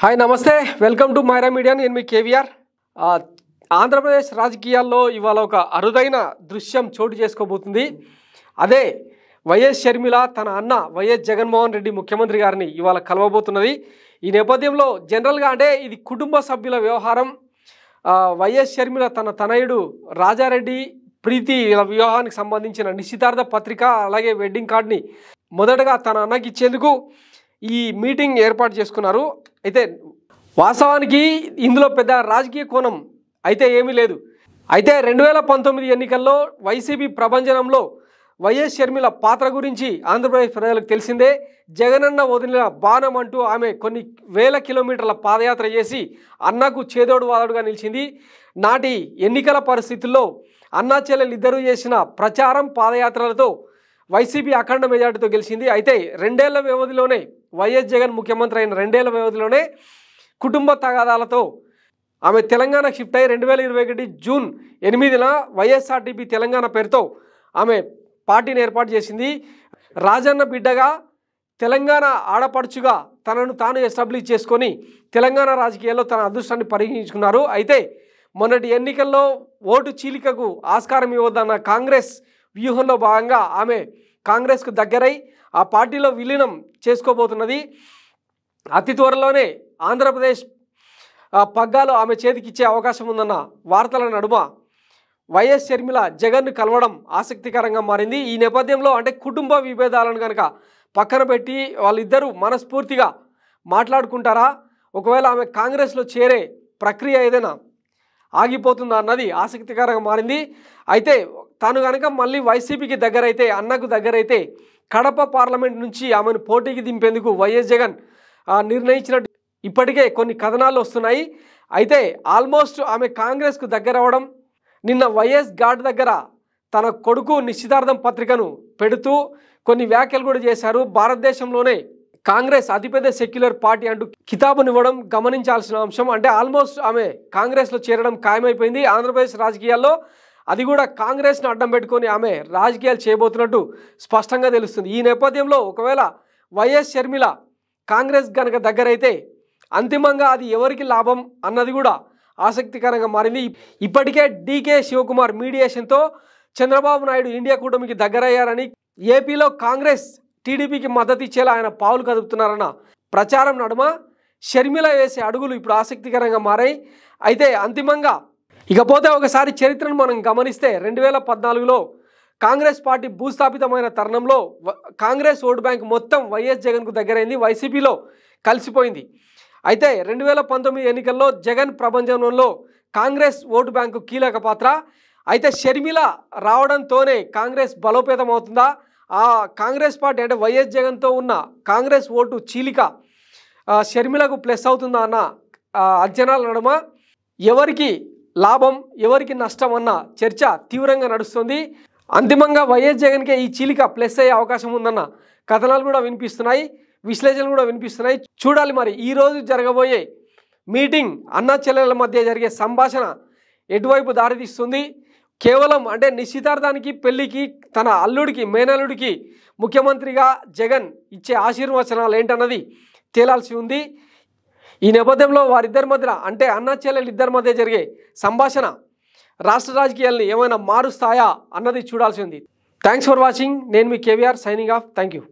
hi నమస్తే welcome to Myra media నేను మీ కేవీఆర్ ఆంధ్రప్రదేశ్ రాజకీయాల్లో ఇవాళ ఒక అరుదైన దృశ్యం చోటు చేసుకోబోతుంది అదే వైఎస్ షర్మిల తన అన్న వైఎస్ జగన్మోహన్ రెడ్డి ముఖ్యమంత్రి గారిని ఇవాళ కలవబోతున్నది ఈ నేపథ్యంలో జనరల్గా అంటే ఇది కుటుంబ సభ్యుల వ్యవహారం వైఎస్ షర్మిల తన తనయుడు రాజారెడ్డి ప్రీతి వివాహానికి సంబంధించిన నిశ్చితార్థ పత్రిక అలాగే వెడ్డింగ్ కార్డ్ని మొదటగా తన అన్నకి ఇచ్చేందుకు ఈ మీటింగ్ ఏర్పాటు చేసుకున్నారు అయితే వాస్తవానికి ఇందులో పెద్ద రాజకీయ కోణం అయితే ఏమీ లేదు అయితే రెండు వేల పంతొమ్మిది ఎన్నికల్లో వైసీపీ ప్రభంజనంలో వైఎస్ షర్మిల పాత్ర గురించి ఆంధ్రప్రదేశ్ ప్రజలకు తెలిసిందే జగనన్న వదిలిన బాణం అంటూ ఆమె కొన్ని వేల కిలోమీటర్ల పాదయాత్ర చేసి అన్నకు చేదోడు వాదోడుగా నిలిచింది నాటి ఎన్నికల పరిస్థితుల్లో అన్నా ఇద్దరు చేసిన ప్రచారం పాదయాత్రలతో వైసీపీ అఖండ మెజార్టీతో గెలిచింది అయితే రెండేళ్ల వ్యవధిలోనే వైఎస్ జగన్ ముఖ్యమంత్రి అయిన రెండేళ్ల వ్యవధిలోనే కుటుంబ తగాదాలతో ఆమె తెలంగాణ షిఫ్ట్ అయ్యి రెండు వేల ఇరవై ఒకటి జూన్ ఎనిమిదిన వైఎస్ఆర్టీపీ తెలంగాణ పేరుతో ఆమె పార్టీని ఏర్పాటు చేసింది రాజన్న బిడ్డగా తెలంగాణ ఆడపడుచుగా తనను తాను ఎస్టాబ్లిష్ చేసుకొని తెలంగాణ రాజకీయాల్లో తన అదృష్టాన్ని పరిగణించుకున్నారు అయితే మొన్నటి ఎన్నికల్లో ఓటు చీలికకు ఆస్కారం ఇవ్వద్దన్న కాంగ్రెస్ వ్యూహంలో భాగంగా ఆమె కాంగ్రెస్కు దగ్గరై ఆ పార్టీలో విలీనం చేసుకోబోతున్నది అతి త్వరలోనే ఆంధ్రప్రదేశ్ పగ్గాలు ఆమె చేతికిచ్చే అవకాశం ఉందన్న వార్తల నడుమ వైఎస్ షర్మిల జగన్ను కలవడం ఆసక్తికరంగా మారింది ఈ నేపథ్యంలో అంటే కుటుంబ విభేదాలను కనుక పక్కన పెట్టి వాళ్ళిద్దరూ మనస్ఫూర్తిగా మాట్లాడుకుంటారా ఒకవేళ ఆమె కాంగ్రెస్లో చేరే ప్రక్రియ ఏదైనా ఆగిపోతుందా అన్నది ఆసక్తికరంగా మారింది అయితే తాను కనుక మళ్ళీ వైసీపీకి దగ్గరైతే అన్నకు దగ్గరైతే కడప పార్లమెంట్ నుంచి ఆమెను పోటీకి దింపేందుకు వైఎస్ జగన్ నిర్ణయించినట్టు ఇప్పటికే కొన్ని కథనాలు వస్తున్నాయి అయితే ఆల్మోస్ట్ ఆమె కాంగ్రెస్కు దగ్గర అవడం నిన్న వైఎస్ ఘాట్ దగ్గర తన కొడుకు నిశ్చితార్థం పత్రికను పెడుతూ కొన్ని వ్యాఖ్యలు కూడా చేశారు భారతదేశంలోనే కాంగ్రెస్ అతిపెద్ద సెక్యులర్ పార్టీ అంటూ కితాబునివ్వడం గమనించాల్సిన అంశం అంటే ఆల్మోస్ట్ ఆమె కాంగ్రెస్లో చేరడం ఖాయమైపోయింది ఆంధ్రప్రదేశ్ రాజకీయాల్లో అది కూడా కాంగ్రెస్ని అడ్డం పెట్టుకొని ఆమె రాజకీయాలు చేయబోతున్నట్టు స్పష్టంగా తెలుస్తుంది ఈ నేపథ్యంలో ఒకవేళ వైఎస్ షర్మిల కాంగ్రెస్ దగ్గర దగ్గరైతే అంతిమంగా అది ఎవరికి లాభం అన్నది కూడా ఆసక్తికరంగా మారింది ఇప్పటికే డీకే శివకుమార్ మీడియేషన్తో చంద్రబాబు నాయుడు ఇండియా కూటమికి దగ్గరయ్యారని ఏపీలో కాంగ్రెస్ టీడీపీకి మద్దతు ఇచ్చేలా ఆయన పావులు కదుపుతున్నారన్న ప్రచారం నడుమ షర్మిల వేసే అడుగులు ఇప్పుడు ఆసక్తికరంగా మారాయి అయితే అంతిమంగా ఇకపోతే ఒకసారి చరిత్రను మనం గమనిస్తే రెండు వేల పద్నాలుగులో కాంగ్రెస్ పార్టీ భూస్థాపితమైన తరుణంలో కాంగ్రెస్ ఓటు బ్యాంక్ మొత్తం వైఎస్ జగన్కు దగ్గరైంది వైసీపీలో కలిసిపోయింది అయితే రెండు వేల పంతొమ్మిది ఎన్నికల్లో జగన్ ప్రభంజనంలో కాంగ్రెస్ ఓటు బ్యాంకు కీలక పాత్ర అయితే షర్మిల రావడంతోనే కాంగ్రెస్ బలోపేతం అవుతుందా ఆ కాంగ్రెస్ పార్టీ అంటే వైఎస్ జగన్తో ఉన్న కాంగ్రెస్ ఓటు చీలిక షర్మిలకు ప్లస్ అవుతుందా అన్న అంచనాల నడుమ ఎవరికి లాభం ఎవరికి నష్టం అన్న చర్చ తీవ్రంగా నడుస్తుంది అంతిమంగా వైఎస్ జగన్కే ఈ చీలిక ప్లస్ అయ్యే అవకాశం ఉందన్న కథనాలు కూడా వినిపిస్తున్నాయి విశ్లేషణలు కూడా వినిపిస్తున్నాయి చూడాలి మరి ఈరోజు జరగబోయే మీటింగ్ అన్నా చెల్లెల మధ్య జరిగే సంభాషణ ఎటువైపు దారితీస్తుంది కేవలం అంటే నిశ్చితార్థానికి పెళ్లికి తన అల్లుడికి మేనల్లుడికి ముఖ్యమంత్రిగా జగన్ ఇచ్చే ఆశీర్వచనాలు ఏంటన్నది తేలాల్సి ఉంది ఈ నేపథ్యంలో వారిద్దరి మధ్య అంటే అన్నా చెల్లెలు ఇద్దరి మధ్య జరిగే సంభాషణ రాష్ట్ర రాజకీయాలను ఏమైనా మారుస్తాయా అన్నది చూడాల్సి ఉంది థ్యాంక్స్ ఫర్ వాచింగ్ నేను మీ KVR signing off thank you